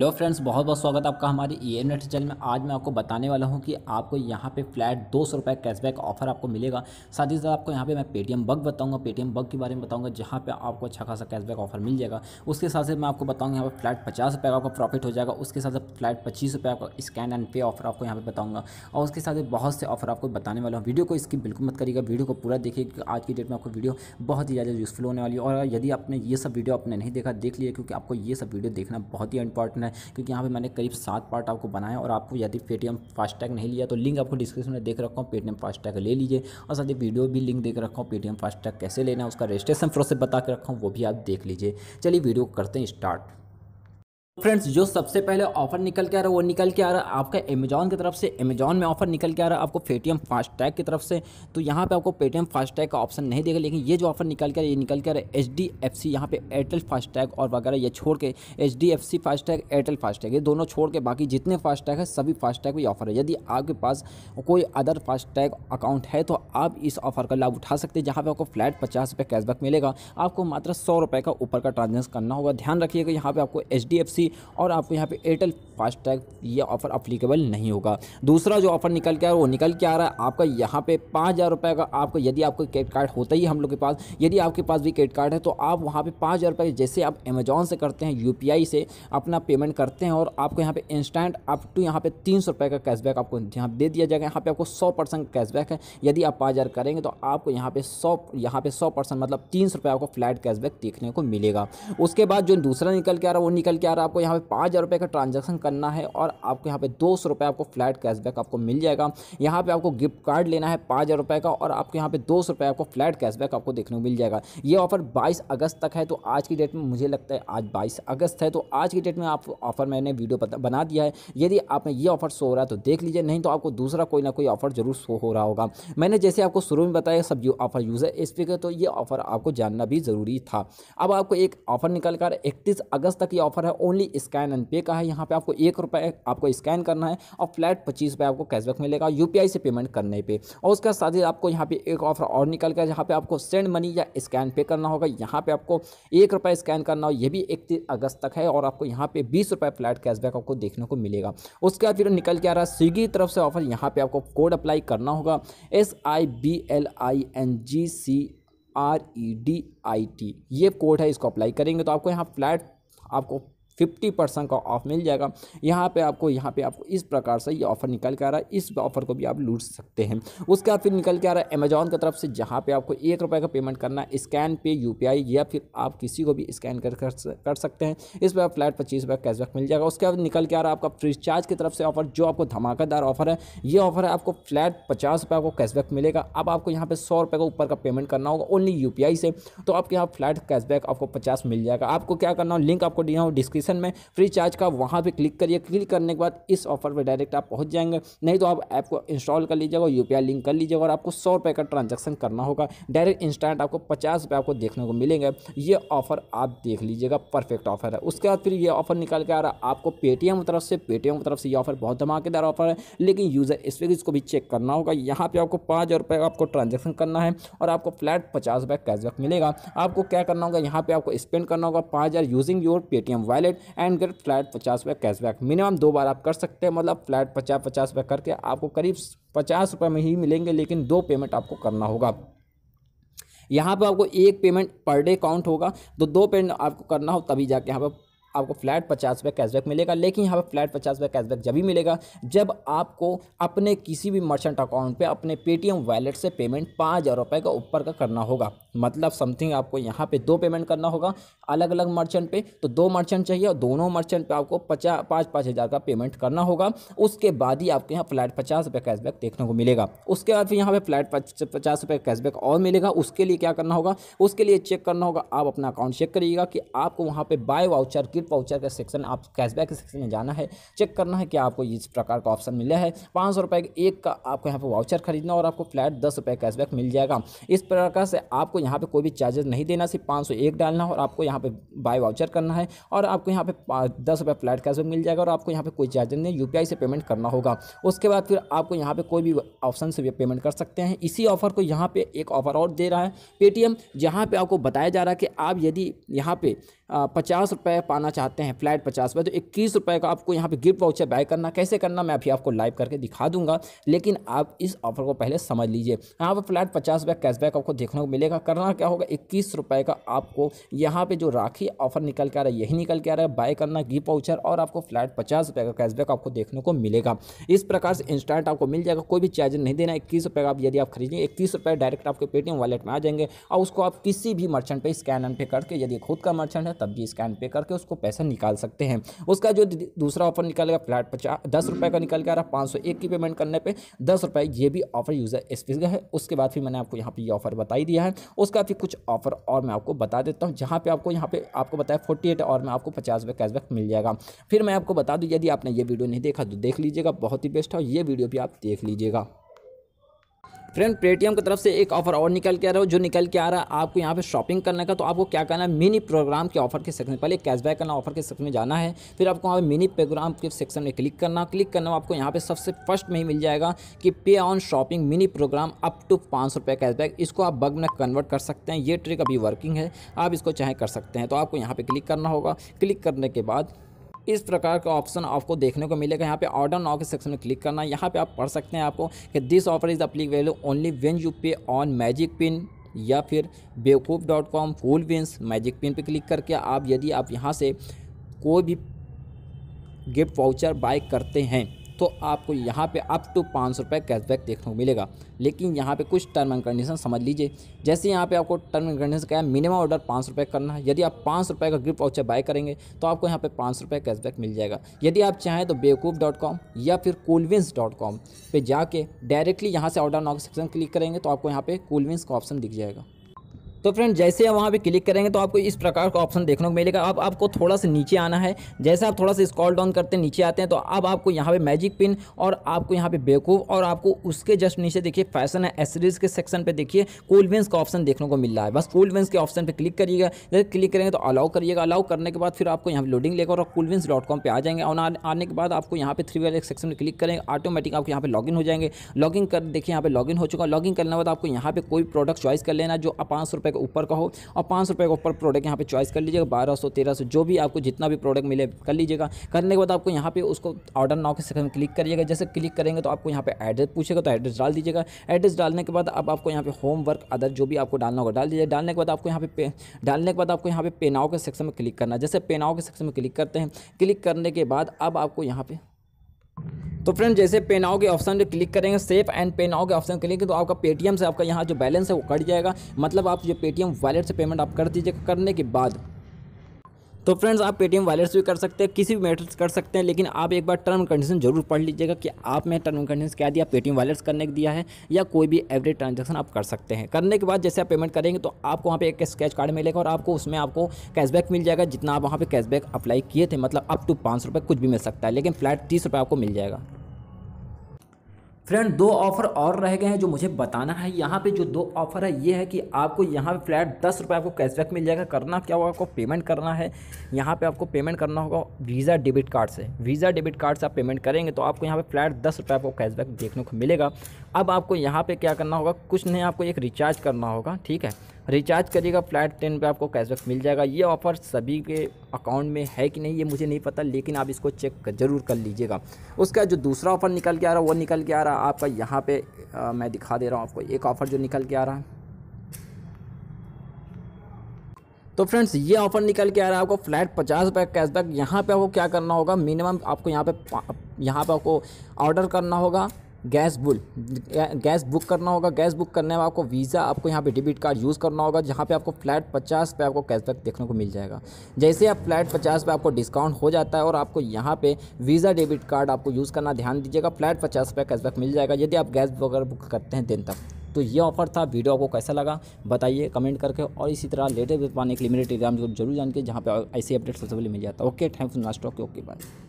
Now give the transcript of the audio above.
Hello friends बहुत बहुत स्वागत है आपका हमारे ई e एम चैनल में आज मैं आपको बताने वाला हूं कि आपको यहां पे फ्लैट दो सौ रुपये कैशबैक ऑफर आपको मिलेगा साथ ही साथ आपको यहां पे मैं पेटीएम बग बताऊंगा पेटीएम बग के बारे में बताऊंगा जहां पे आपको अच्छा खासा कैशबैक ऑफर मिल जाएगा उसके साथ से मैं आपको बताऊँगा यहाँ पर फ्लैट पचास रुपये आपका प्रॉफिट हो जाएगा उसके साथ फ्लैट पच्चीस रुपये आपका स्कैन एंड पे ऑफर आपको यहाँ पर बताऊँगा और उसके साथ बहुत से ऑफर आपको बताने वाला हूँ वीडियो को इसकी बिल्कुल मत करिएगा वीडियो को पूरा देखिए आज की डेट में आपको वीडियो बहुत ही ज़्यादा यूज़फुल होने वाली है और यदि आपने ये सब वीडियो आपने नहीं देखा देख लिया क्योंकि आपको ये सब वीडियो देखना बहुत ही इंपॉर्टेंट है है क्योंकि यहाँ पर मैंने करीब सात पार्ट आपको बनाया और आपको यदि पेटीएम फास्टैग नहीं लिया तो लिंक आपको डिस्क्रिप्शन में देख रखा हूँ पेटीएम फास्टैग ले लीजिए और साथ ही वीडियो भी लिंक देख रखा हूँ पेटीएम फास्टैग कैसे लेना है उसका रजिस्ट्रेशन प्रोसेस बता के रखा हूँ वो भी आप देख लीजिए चलिए वीडियो करते हैं स्टार्ट फ्रेंड्स जो सबसे पहले ऑफर निकल के आ रहा है वो निकल के आ रहा है आपका अमेजॉन की तरफ से अमेजॉन में ऑफर निकल के आ रहा है आपको पेटीएम फास्टैग की तरफ से तो यहाँ पे आपको पेटीएम फास्टैग का ऑप्शन नहीं देगा लेकिन ये जो ऑफर निकल के आ रहा है ये निकल के आ रहा है एच डी एफ सी यहाँ पे एयरटेल फास्टैग और वगैरह ये छोड़ के H D F C FASTag Airtel FASTag ये दोनों छोड़ के बाकी जितने फास्टैग है सभी फास्टैग भी ऑफर है यदि आपके पास कोई अदर फास्टैग अकाउंट है तो आप इस ऑफर का लाभ उठा सकते हैं जहाँ पर आपको फ्लैट पचास रुपये कैशबैक मिलेगा आपको मात्र सौ रुपये का ऊपर का ट्रांजेक्शन करना होगा ध्यान रखिएगा यहाँ पर आपको एच डी एफ सी होगी और आपको यहाँ पे एयरटेल फास्टैग ये ऑफ़र अप्लीकेबल नहीं होगा दूसरा जो ऑफ़र निकल के आ रहा है वो निकल के आ रहा है आपका यहाँ पे पाँच हज़ार रुपये का आपको यदि आपको क्रेडिट कार्ड होता ही हम लोग के पास यदि आपके पास भी क्रेडिट कार्ड है तो आप वहाँ पे पाँच हज़ार रुपये जैसे आप अमेजोन से करते हैं यू से अपना पेमेंट करते हैं और आपको यहाँ पर इंस्टेंट अप टू यहाँ पर तीन सौ का कैशबैक आपको यहाँ दे दिया जाएगा यहाँ पर आपको सौ परसेंट कैशबैक है यदि आप पाँच हज़ार करेंगे तो आपको यहाँ पर सौ यहाँ पर सौ परसेंट मतलब तीन सौ आपको फ्लैट कैशबैक देखने को मिलेगा उसके बाद जो दूसरा निकल के आ रहा है वो निकल के आ रहा है आपको आपको यहाँ पे पाँच हज़ार रुपये का ट्रांजेक्शन करना है और आपको यहाँ पे दो सौ रुपये आपको फ्लैट कैशबैक आपको मिल जाएगा यहाँ पे आपको गिफ्ट कार्ड लेना है पाँच हज़ार रुपये का और आपको यहाँ पे दो सौ रुपये आपको फ्लैट कैशबैक आपको देखने को मिल जाएगा ये ऑफर बाईस अगस्त तक है तो आज की डेट में मुझे लगता है आज बाईस अगस्त है तो आज की डेट में आप ऑफर मैंने वीडियो बना दिया है यदि आप में ये ऑफर शो हो रहा है तो देख लीजिए नहीं तो आपको दूसरा कोई ना कोई ऑफर जरूर शो हो रहा होगा मैंने जैसे आपको शुरू में बताया सब ऑफर यूज़ है इस पर तो ये ऑफर आपको जानना भी ज़रूरी था अब आपको एक ऑफर निकल कर इकतीस अगस्त तक ये ऑफर है ओनली स्कैन एंड पे का है यहाँ पे आपको एक रुपये आपको स्कैन करना है और फ्लैट पच्चीस रुपये आपको कैशबैक मिलेगा यू से पेमेंट करने पे। और उसके साथ ही आपको यहाँ पे एक ऑफर और निकल गया जहाँ पे आपको सेंड मनी या स्कैन पे करना होगा यहाँ पे आपको एक रुपये स्कैन करना हो ये भी इकतीस अगस्त तक है और आपको यहाँ पे बीस रुपये फ्लैट कैशबैक आपको देखने को मिलेगा उसके बाद फिर निकल के आ रहा है स्विगी तरफ से ऑफर यहाँ पर आपको कोड अप्लाई करना होगा S I B L I N G C R E D I T ये कोड है इसको अप्लाई करेंगे तो आपको यहाँ फ्लैट आपको फिफ्टी परसेंट का ऑफ मिल जाएगा यहाँ पे आपको यहाँ पे आपको इस प्रकार से ये ऑफर निकल के आ रहा है इस ऑफर को भी आप लूट सकते हैं उसके बाद फिर निकल के आ रहा है अमेजोन की तरफ से जहाँ पे आपको एक रुपये का पेमेंट करना है स्कैन पे यू या फिर आप किसी को भी स्कैन कर कर सकते हैं इस पर फ्लैट पच्चीस रुपये कैशबैक मिल जाएगा उसके बाद निकल के आ रहा है आपका फ्रीचार्ज की तरफ से ऑफर जो आपको धमाकेदार ऑफर है ये ऑफर है आपको फ्लैट पचास रुपये आपको कैशबैक मिलेगा अब आपको यहाँ पर सौ रुपये का ऊपर का पेमेंट करना होगा ओनली यू से तो आपके यहाँ फ्लैट कैशबैक आपको पचास मिल जाएगा आपको क्या करना हो लिंक आपको दिया हो डिस्क्रिप्शन डिस्क्रिप्शन में फ्री चार्ज का वहाँ पर क्लिक करिए क्लिक करने के बाद इस ऑफर पर डायरेक्ट आप पहुँच जाएंगे नहीं तो आप ऐप को इंस्टॉल कर लीजिएगा यू लिंक कर लीजिएगा और आपको सौ का ट्रांजेक्शन करना होगा डायरेक्ट इंस्टेंट आपको पचास आपको देखने को मिलेंगे ये ऑफर आप देख लीजिएगा परफेक्ट ऑफर है उसके बाद फिर ये ऑफर निकाल के आ रहा है आपको पेटीएम तरफ से पेटीएम की तरफ से ये ऑफर बहुत धमाकेदार ऑफर है लेकिन यूज़र वक्त इसको भी चेक करना होगा यहाँ पे आपको पाँच हज़ार का आपको ट्रांजेक्शन करना है और आपको फ्लैट पचास रुपये कैशबैक मिलेगा आपको क्या करना होगा यहाँ पे आपको स्पेंड करना होगा पाँच हज़ार using your Paytm wallet and get flat पचास रुपये कैशबैक मिनिमम दो बार आप कर सकते हैं मतलब फ्लैट पचास पचास रुपये करके आपको करीब पचास रुपये में ही मिलेंगे लेकिन दो पेमेंट आपको करना होगा यहाँ पर आपको एक पेमेंट पर डे काउंट होगा तो दो पेमेंट आपको करना हो तभी जाके यहाँ पर आपको फ्लैट पचास रुपये कैशबैक मिलेगा लेकिन यहाँ पर फ्लैट पचास रुपये कैशबैक जब भी मिलेगा जब आपको अपने किसी भी मर्चेंट अकाउंट पे अपने पेटीएम वैलेट से पेमेंट पाँच हज़ार रुपये का ऊपर का करना होगा मतलब समथिंग आपको यहाँ पे दो पेमेंट करना होगा अलग अलग मर्चेंट पे तो दो मर्चेंट चाहिए और दोनों मर्चेंट पर आपको पचास पाँच पाँच हज़ार का पेमेंट करना होगा उसके बाद ही आपको यहाँ फ्लैट पचास रुपये कैशबैक देखने को मिलेगा उसके बाद फिर यहाँ पर फ्लैट पचास रुपये कैशबैक और मिलेगा उसके लिए क्या करना होगा उसके लिए चेक करना होगा आप अपना अकाउंट चेक करिएगा कि आपको वहाँ पर बाय वाउचर गिफ्ट पाउचर का सेक्शन आप कैशबैक के सेक्शन में जाना है चेक करना है कि आपको इस प्रकार का ऑप्शन मिला है पाँच सौ रुपये एक का आपको यहाँ पर वाउचर खरीदना और आपको फ्लैट दस रुपये कैशबैक मिल जाएगा इस प्रकार से आपको यहाँ पर कोई भी चार्जेस नहीं देना सिर्फ पाँच सौ एक डालना और आपको यहाँ पर बाय वाउचर करना है और आपको यहाँ पर दस रुपये फ्लैट कैशबैक मिल जाएगा और आपको यहाँ पर कोई चार्जेस नहीं यू से पेमेंट करना होगा उसके बाद फिर आपको यहाँ पर कोई भी ऑप्शन से पेमेंट कर सकते हैं इसी ऑफर को यहाँ पर एक ऑफर और दे रहा है पेटीएम जहाँ पर आपको बताया जा रहा है कि आप यदि यहाँ पर पचास रुपये पाना चाहते हैं फ्लैट पचास रुपये तो इक्कीस रुपये का आपको यहाँ पे गिफ्ट वाउचर बाय करना कैसे करना मैं अभी आपको लाइव करके दिखा दूंगा लेकिन आप इस ऑफर को पहले समझ लीजिए यहाँ पर फ्लैट पचास रुपये कैशबैक आपको देखने को मिलेगा करना क्या होगा इक्कीस रुपये का आपको यहाँ पर जो राखी ऑफर निकल के आ रहा है यही निकल के आ रहा है बाय करना गिफ्ट वाउचर और आपको फ्लैट पचास रुपये का कैशबैक आपको देखने को मिलेगा इस प्रकार से इंस्टेंट आपको मिल जाएगा कोई भी चार्ज नहीं देना इक्कीस रुपये का आप यदि आप खरीदेंगे इक्कीस रुपये डायरेक्ट आपके पेटीएम वालेट में आ जाएंगे और उसको आप किसी भी मर्चेंट पर स्कैन एंड पे करके यदि खुद का मर्चेंट है तब भी स्कैन पे करके उसको पैसा निकाल सकते हैं उसका जो दूसरा ऑफर निकलेगा फ्लैट पचास दस रुपये का निकल के आ रहा पाँच सौ एक की पेमेंट करने पे दस रुपये ये भी ऑफर यूज़र स्पेस का है उसके बाद फिर मैंने आपको यहाँ पे ये ऑफर बताई दिया है उसका फिर कुछ ऑफर और मैं आपको बता देता हूँ जहाँ पर आपको यहाँ पर आपको बताया फोर्टी एट और मैं आपको पचास रुपये कैशबैक मिल जाएगा फिर मैं आपको बता दूँ यदि आपने ये वीडियो नहीं देखा तो देख लीजिएगा बहुत ही बेस्ट है और ये वीडियो भी आप देख लीजिएगा फ्रेंड पेटीएम की तरफ से एक ऑफर और निकल के आ रहा हो जो निकल के आ रहा है आपको यहाँ पे शॉपिंग करने का तो आपको क्या करना है मिनी प्रोग्राम के ऑफर के सेक्शन में पहले कैशबैक करना ऑफर के सेक्शन में जाना है फिर आपको वहाँ पर मिनी प्रोग्राम के सेक्शन में क्लिक करना क्लिक करना आपको यहाँ पे सबसे फर्स्ट में ही मिल जाएगा कि pay on shopping mini program up to पाँच सौ रुपये कैशबैक इसको आप बग में कन्वर्ट कर सकते हैं ये ट्रिक अभी वर्किंग है आप इसको चाहे कर सकते हैं तो आपको यहाँ पर क्लिक करना होगा क्लिक करने के बाद इस प्रकार का ऑप्शन आपको देखने को मिलेगा यहाँ पे ऑर्डर नाउ के सेक्शन में क्लिक करना यहाँ पे आप पढ़ सकते हैं आपको कि this offer is apply value only when you pay on Magic Pin या फिर बेवकूफ़ डॉट कॉम फूल विंस मैजिक पिन पर क्लिक करके आप यदि आप यहाँ से कोई भी गिफ्ट वाउचर बाय करते हैं तो आपको यहाँ पे अप टू पाँच सौ रुपये कैशबैक देखने को मिलेगा लेकिन यहाँ पे कुछ टर्म एंड कंडीशन समझ लीजिए जैसे यहाँ पे आपको टर्म एंड कंडीशन क्या है मिनिमम ऑर्डर पाँच सौ रुपये करना है यदि आप पाँच सौ रुपये का गिफ्ट वाउचर बाय करेंगे तो आपको यहाँ पे पाँच सौ रुपये कैशबैक मिल जाएगा यदि आप चाहें तो बेवकूफ़ डॉट कॉम या फिर कूलविंस डॉट कॉम पर जाके डायरेक्टली यहाँ से ऑर्डर नॉक सेक्शन क्लिक करेंगे तो आपको यहाँ पे कूलविंस का ऑप्शन दिख जाएगा तो फ्रेंड जैसे आप वहाँ पर क्लिक करेंगे तो आपको इस प्रकार का ऑप्शन देखने को मिलेगा अब आपको थोड़ा सा नीचे आना है जैसे आप थोड़ा सा स्कॉल डाउन करते नीचे आते हैं तो अब आपको यहाँ पर मैजिक पिन और आपको यहाँ पर बेकूफ़ और आपको उसके जस्ट नीचे देखिए फैशन है एसरीज के सेक्शन पर देखिए कोलवेंस का ऑप्शन देखने को मिल रहा है बस कोलवेंस के ऑप्शन पर क्लिक करिएगा जैसे क्लिक करेंगे तो अलाउ करिएगा अलाउ करने के बाद फिर आपको यहाँ पर लोडिंग लेगा और कोलवेंस डॉट कॉम पर आ जाएंगे और आने के बाद आपको यहाँ पे थ्री वाले सेक्शन में क्लिक करेंगे ऑटोमेटिक आपको यहाँ पे लॉगिन हो जाएंगे लॉगिन कर देखिए यहाँ पे लॉगिन हो चुका है लॉगिन करने के बाद आपको यहाँ पे कोई प्रोडक्ट चॉइस कर लेना जो पाँच सौ रुपये का ऊपर का हो और पाँच का ऊपर प्रोडक्ट यहाँ पर चॉइस कर लीजिएगा बारह सौ तेरह सौ जो भी आपको जितना भी प्रोडक्ट मिले कर लीजिएगा करने के बाद आपको यहाँ पे उसको ऑर्डर नाउ के सेकंड क्लिक करिएगा जैसे क्लिक करेंगे तो आपको यहाँ पे एड्रेस पूछेगा तो एड्रेस डाल दीजिएगा एड्रेस डालने के बाद अब आपको यहाँ पे होमवर्क अदर जो भी आपको डालना होगा डाल दीजिए डालने के बाद आपको यहाँ पे डालने के बाद आपको यहाँ पे पेनाओ के सेक्शन में क्लिक करना जैसे पेनाओ के सेक्शन में क्लिक करते हैं क्लिक करने के बाद अब आपको यहाँ पे तो फ्रेंड जैसे पे नाउ के ऑप्शन पे क्लिक करेंगे सेफ एंड पे नाउ के ऑप्शन क्लिक तो आपका पेटीएम से आपका यहाँ जो बैलेंस है वो कट जाएगा मतलब आप जो पेटीएम वॉलेट से पेमेंट आप कर दीजिएगा करने के बाद तो फ्रेंड्स आप पेटीएम वॉलेट से भी कर सकते हैं किसी भी मेथड कर सकते हैं लेकिन आप एक बार टर्म कंडीशन जरूर पढ़ लीजिएगा कि आप में टर्म कंडीशन क्या दिया पेटीएम वॉलेट करने के दिया है या कोई भी एवरेज ट्रांजेक्शन आप कर सकते हैं करने के बाद जैसे आप पेमेंट करेंगे तो आपको वहाँ पे एक स्केच कार्ड मिलेगा और आपको उसमें आपको कैशबैक मिल जाएगा जितना आप वहाँ पर कैशबैक अप्लाई किए थे मतलब अप टू पाँच कुछ भी मिल सकता है लेकिन फ्लैट तीस आपको मिल जाएगा फ्रेंड दो ऑफर और रह गए हैं जो मुझे बताना है यहाँ पे जो दो ऑफर है ये है कि आपको यहाँ पे फ्लैट दस रुपये आपको कैशबैक मिल जाएगा करना क्या होगा आपको पेमेंट करना है यहाँ पे आपको पेमेंट करना होगा वीज़ा डेबिट कार्ड से वीज़ा डेबिट कार्ड से आप पेमेंट करेंगे तो आपको यहाँ पे फ्लैट दस रुपये आपको कैशबैक देखने को मिलेगा अब आपको यहाँ पर क्या करना होगा कुछ नहीं आपको एक रिचार्ज करना होगा ठीक है रिचार्ज करिएगा फ्लैट टेन पे आपको कैशबैक मिल जाएगा ये ऑफर सभी के अकाउंट में है कि नहीं ये मुझे नहीं पता लेकिन आप इसको चेक ज़रूर कर लीजिएगा उसका जो दूसरा ऑफर निकल के आ रहा है वो निकल के आ रहा है आपका यहाँ पे आ, मैं दिखा दे रहा हूँ आपको एक ऑफ़र जो निकल के आ रहा है तो फ्रेंड्स ये ऑफर निकल के आ रहा है आपको फ्लैट पचास रुपये कैशबैक यहाँ पे आपको क्या करना होगा मिनिमम आपको यहाँ पे यहाँ पे आपको ऑर्डर करना होगा गैस बुल गैस बुक करना होगा गैस बुक करने में आपको वीज़ा आपको यहाँ पे डेबिट कार्ड यूज़ करना होगा जहाँ पे आपको फ्लैट पचास पे आपको कैशबैक देखने को मिल जाएगा जैसे आप फ्लैट पचास पे आपको डिस्काउंट हो जाता है और आपको यहाँ पे वीज़ा डेबिट कार्ड आपको यूज़ करना ध्यान दीजिएगा फ्लैट पचास रुपये कैशबैक मिल जाएगा यदि आप गैस वगैरह बुक करते हैं दिन तक तो ये ऑफर था वीडियो आपको कैसा लगा बताइए कमेंट करके और इसी तरह लेटेस्ट पाने के लिए मेरे टेलीग्राम जरूर जान के जहाँ पर ऐसे अपडेट सबसे पहले मिल जाता है ओके थैंक्स नास्ट ओके ओके बाय